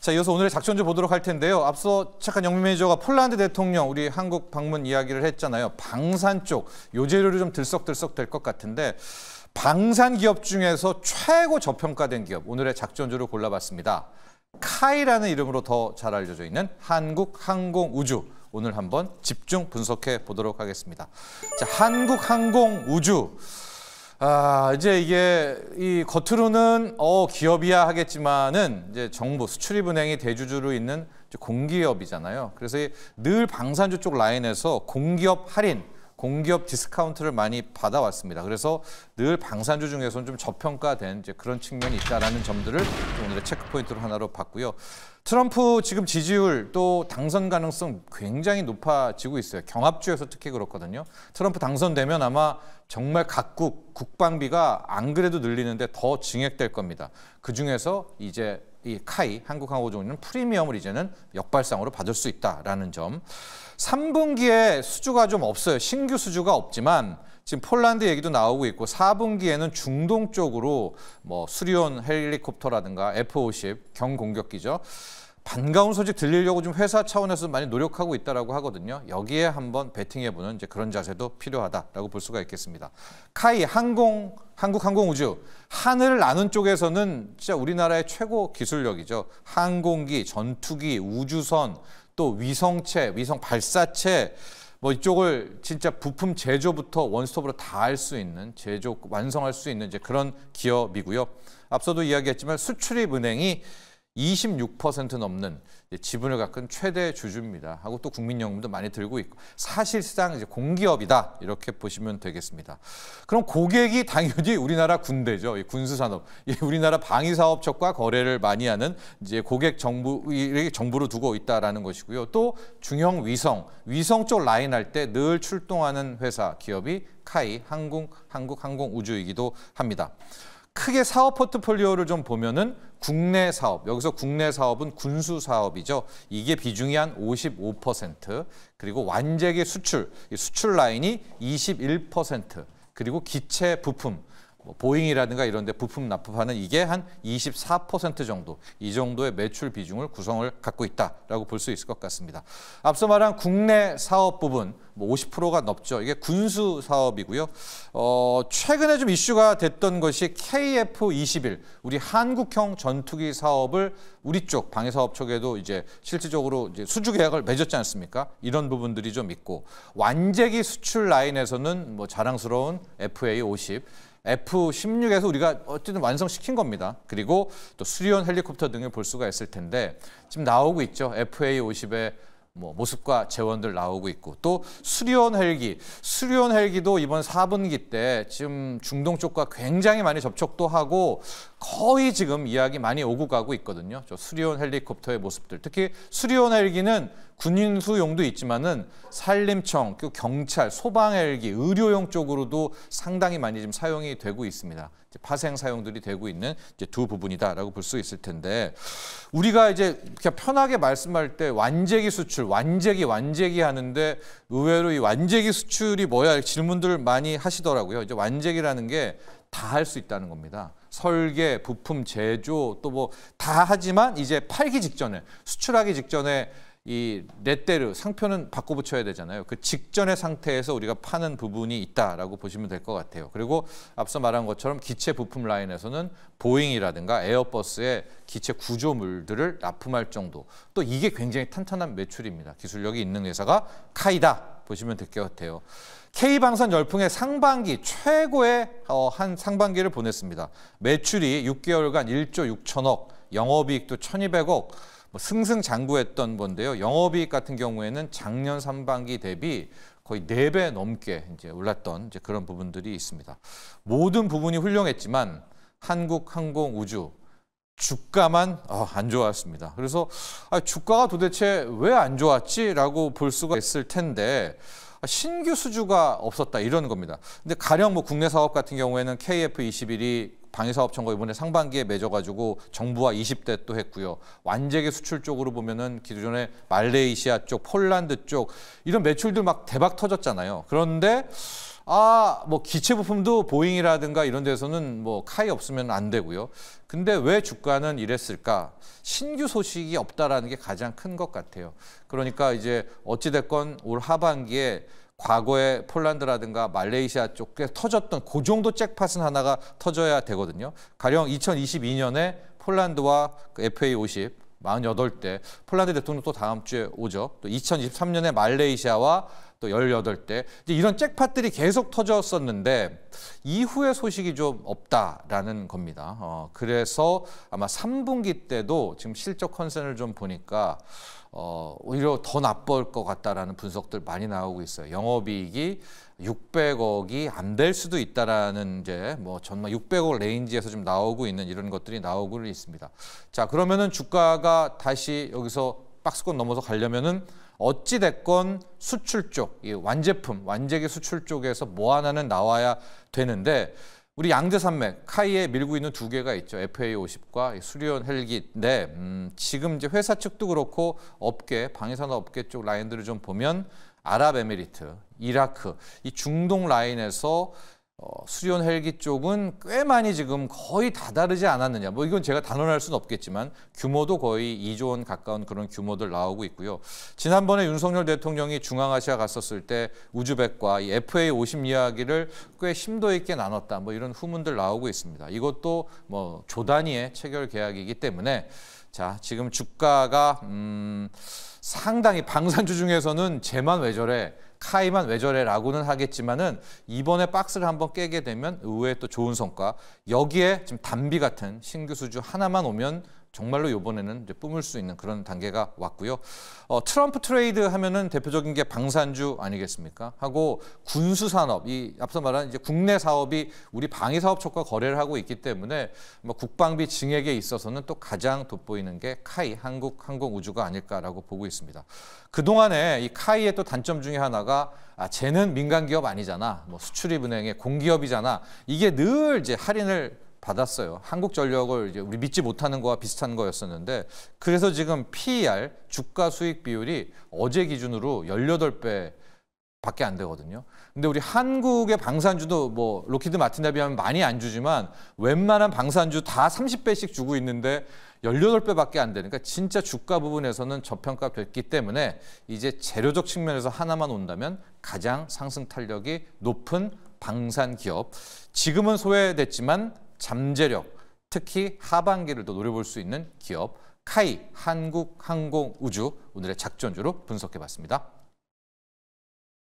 자, 이어서 오늘의 작전 좀 보도록 할 텐데요. 앞서 착한 영미 매니저가 폴란드 대통령 우리 한국 방문 이야기를 했잖아요. 방산 쪽 요재료를 좀 들썩들썩 될 것 같은데 방산 기업 중에서 최고 저평가된 기업 오늘의 작전주를 골라봤습니다. 카이라는 이름으로 더 잘 알려져 있는 한국항공우주 오늘 한번 집중 분석해 보도록 하겠습니다. 자, 한국항공우주 아, 이제 이게 이 겉으로는 어 기업이야 하겠지만은 이제 정부 수출입은행이 대주주로 있는 공기업이잖아요. 그래서 늘 방산주 쪽 라인에서 공기업 할인 공기업 디스카운트를 많이 받아왔습니다. 그래서 늘 방산주 중에서는 좀 저평가된 그런 측면이 있다라는 점들을 오늘의 체크포인트로 하나로 봤고요. 트럼프 지금 지지율 또 당선 가능성 굉장히 높아지고 있어요. 경합주에서 특히 그렇거든요. 트럼프 당선되면 아마 정말 각국 국방비가 안 그래도 늘리는데 더 증액될 겁니다. 그중에서 이제 이 카이 한국항공우주는 프리미엄을 이제는 역발상으로 받을 수 있다라는 점. 3분기에 수주가 좀 없어요. 신규 수주가 없지만 지금 폴란드 얘기도 나오고 있고 4분기에는 중동 쪽으로 뭐 수리온 헬리콥터라든가 F-50 경공격기죠. 반가운 소식 들리려고 좀 회사 차원에서 많이 노력하고 있다라고 하거든요. 여기에 한번 베팅해보는 이제 그런 자세도 필요하다라고 볼 수가 있겠습니다. 카이 항공 한국항공우주 하늘을 나눈 쪽에서는 진짜 우리나라의 최고 기술력이죠. 항공기, 전투기, 우주선, 또 위성체, 위성 발사체 뭐 이쪽을 진짜 부품 제조부터 원스톱으로 다 할 수 있는 제조 완성할 수 있는 이제 그런 기업이고요. 앞서도 이야기했지만 수출입은행이 26% 넘는 지분을 갖은 최대 주주입니다. 하고 또 국민연금도 많이 들고 있고 사실상 이제 공기업이다 이렇게 보시면 되겠습니다. 그럼 고객이 당연히 우리나라 군대죠. 군수산업, 우리나라 방위사업청과 거래를 많이 하는 이제 고객 정부 정부로 두고 있다라는 것이고요. 또 중형 위성, 위성 쪽 라인 할 때 늘 출동하는 회사 기업이 카이 항공 한국항공우주이기도 합니다. 크게 사업 포트폴리오를 좀 보면은 국내 사업, 여기서 국내 사업은 군수 사업이죠. 이게 비중이 한 55%, 그리고 완제기 수출, 수출 라인이 21%, 그리고 기체 부품, 뭐 보잉이라든가 이런 데 부품 납품하는 이게 한 24% 정도 이 정도의 매출 비중을 구성을 갖고 있다라고 볼 수 있을 것 같습니다. 앞서 말한 국내 사업 부분 뭐 50%가 넘죠. 이게 군수 사업이고요. 어, 최근에 좀 이슈가 됐던 것이 KF-21 우리 한국형 전투기 사업을 우리 쪽 방해 사업 쪽에도 이제 실질적으로 이제 수주 계약을 맺었지 않습니까? 이런 부분들이 좀 있고 완제기 수출 라인에서는 뭐 자랑스러운 FA 50 F-16에서 우리가 어쨌든 완성시킨 겁니다. 그리고 또 수리온 헬리콥터 등을 볼 수가 있을 텐데 지금 나오고 있죠. FA-50의 뭐 모습과 재원들 나오고 있고 또 수리온 헬기, 수리온 헬기도 이번 4분기 때 지금 중동 쪽과 굉장히 많이 접촉도 하고 거의 지금 이야기 많이 오고 가고 있거든요. 저 수리온 헬리콥터의 모습들. 특히 수리온 헬기는 군인 수용도 있지만은 산림청, 그 경찰, 소방 헬기, 의료용 쪽으로도 상당히 많이 지금 사용이 되고 있습니다. 파생 사용들이 되고 있는 두 부분이다라고 볼 수 있을 텐데 우리가 이제 그냥 편하게 말씀할 때 완제기 수출, 완제기, 완제기 하는데 의외로 이 완제기 수출이 뭐야 질문들 많이 하시더라고요. 이제 완제기라는 게 다할수 있다는 겁니다. 설계, 부품, 제조 또 뭐 다 하지만 이제 팔기 직전에 수출하기 직전에 이 레떼르 상표는 바꿔 붙여야 되잖아요. 그 직전의 상태에서 우리가 파는 부분이 있다라고 보시면 될 것 같아요. 그리고 앞서 말한 것처럼 기체 부품 라인에서는 보잉이라든가 에어버스의 기체 구조물들을 납품할 정도. 또 이게 굉장히 탄탄한 매출입니다. 기술력이 있는 회사가 카이다 보시면 될 것 같아요. K방산 열풍의 상반기 최고의 어, 한 상반기를 보냈습니다. 매출이 6개월간 1조 6천억, 영업이익도 1,200억, 뭐 승승장구했던 건데요. 영업이익 같은 경우에는 작년 상반기 대비 거의 4배 넘게 이제 올랐던 이제 그런 부분들이 있습니다. 모든 부분이 훌륭했지만 한국항공우주 주가만 아, 안 좋았습니다. 그래서 아, 주가가 도대체 왜 안 좋았지라고 볼 수가 있을 텐데 아, 신규 수주가 없었다 이런 겁니다. 근데 가령 뭐 국내 사업 같은 경우에는 KF21이 방위사업청거 이번에 상반기에 맺어가지고 정부와 20대 또 했고요. 완제계 수출 쪽으로 보면은 기존에 말레이시아 쪽, 폴란드 쪽 이런 매출들 막 대박 터졌잖아요. 그런데 아, 뭐 기체 부품도 보잉이라든가 이런 데서는 뭐 카이 없으면 안 되고요. 근데 왜 주가는 이랬을까? 신규 소식이 없다라는 게 가장 큰 것 같아요. 그러니까 이제 어찌 됐건 올 하반기에 과거에 폴란드라든가 말레이시아 쪽에 터졌던 그 정도 잭팟은 하나가 터져야 되거든요. 가령 2022년에 폴란드와 그 FA 50 48대 폴란드 대통령 또 다음 주에 오죠. 또 2023년에 말레이시아와 또 18대 이런 잭팟들이 계속 터졌었는데 이후에 소식이 좀 없다라는 겁니다. 어, 그래서 아마 3분기 때도 지금 실적 컨셉을좀 보니까 어, 오히려 더 나쁠 것 같다라는 분석들 많이 나오고 있어요. 영업이익이 600억이 안 될 수도 있다라는 이제 뭐 정말 600억 레인지에서 좀 나오고 있는 이런 것들이 나오고 있습니다. 자 그러면은 주가가 다시 여기서 박스권 넘어서 가려면은 어찌됐건 수출 쪽, 이 완제품, 완제기 수출 쪽에서 뭐 하나는 나와야 되는데 우리 양대산맥, 카이에 밀고 있는 두 개가 있죠. FA50과 수리온 헬기인데 음, 지금 이제 회사 측도 그렇고 업계, 방위산업 업계 쪽 라인들을 좀 보면 아랍에미리트, 이라크, 이 중동 라인에서 어, 수리온 헬기 쪽은 꽤 많이 지금 거의 다다르지 않았느냐. 뭐 이건 제가 단언할 수는 없겠지만 규모도 거의 2조 원 가까운 그런 규모들 나오고 있고요. 지난번에 윤석열 대통령이 중앙아시아 갔었을 때 우즈벡과 이 FA 50 이야기를 꽤 심도 있게 나눴다. 뭐 이런 후문들 나오고 있습니다. 이것도 뭐 조단위의 체결 계약이기 때문에 자, 지금 주가가 음 상당히 방산주 중에서는 제만 왜 저래 카이만 왜 저래라고는 하겠지만은 이번에 박스를 한번 깨게 되면 의외의또 좋은 성과 여기에 지금 단비 같은 신규 수주 하나만 오면 정말로 이번에는 이제 뿜을 수 있는 그런 단계가 왔고요. 어, 트럼프 트레이드 하면은 대표적인 게 방산주 아니겠습니까? 하고 군수 산업 이 앞서 말한 이제 국내 사업이 우리 방위 사업 쪽과 거래를 하고 있기 때문에 뭐 국방비 증액에 있어서는 또 가장 돋보이는 게 카이 한국 항공 우주가 아닐까라고 보고 있습니다. 그 동안에 이 카이의 또 단점 중에 하나가 아, 쟤는 민간 기업 아니잖아. 뭐 수출입은행의 공기업이잖아. 이게 늘 이제 할인을 받았어요. 한국전력을 이제 우리 믿지 못하는 거와 비슷한 거였었는데 그래서 지금 PER 주가 수익 비율이 어제 기준으로 18배 밖에 안 되거든요. 근데 우리 한국의 방산주도 뭐 로키드 마틴에 비하면 많이 안 주지만 웬만한 방산주 다 30배씩 주고 있는데 18배밖에 안 되니까 그러니까 진짜 주가 부분에서는 저평가 됐기 때문에 이제 재료적 측면에서 하나만 온다면 가장 상승 탄력이 높은 방산 기업. 지금은 소외됐지만 잠재력, 특히 하반기를 또 노려볼 수 있는 기업 카이 한국항공우주 오늘의 작전주로 분석해봤습니다.